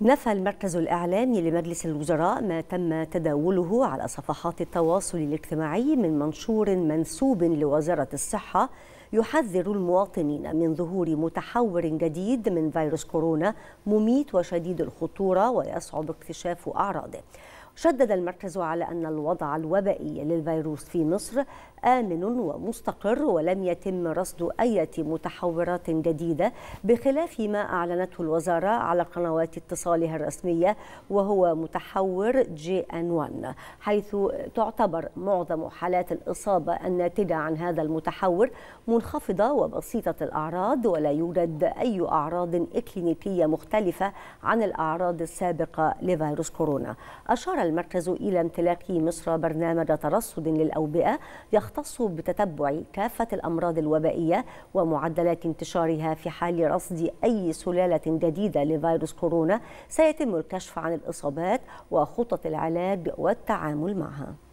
نفى المركز الإعلامي لمجلس الوزراء ما تم تداوله على صفحات التواصل الاجتماعي من منشور منسوب لوزارة الصحة يحذر المواطنين من ظهور متحور جديد من فيروس كورونا مميت وشديد الخطورة ويصعب اكتشاف أعراضه شدد المركز على أن الوضع الوبائي للفيروس في مصر آمن ومستقر ولم يتم رصد أي متحورات جديدة بخلاف ما أعلنته الوزارة على قنوات اتصالها الرسمية وهو متحور جي ان 1 حيث تعتبر معظم حالات الإصابة الناتجة عن هذا المتحور منخفضة وبسيطة الأعراض ولا يوجد أي أعراض إكلينيكية مختلفة عن الأعراض السابقة لفيروس كورونا أشار المركز إلى امتلاك مصر برنامج ترصد للأوبئة يختص بتتبع كافة الأمراض الوبائية ومعدلات انتشارها في حال رصد أي سلالة جديدة لفيروس كورونا سيتم الكشف عن الإصابات وخطط العلاج والتعامل معها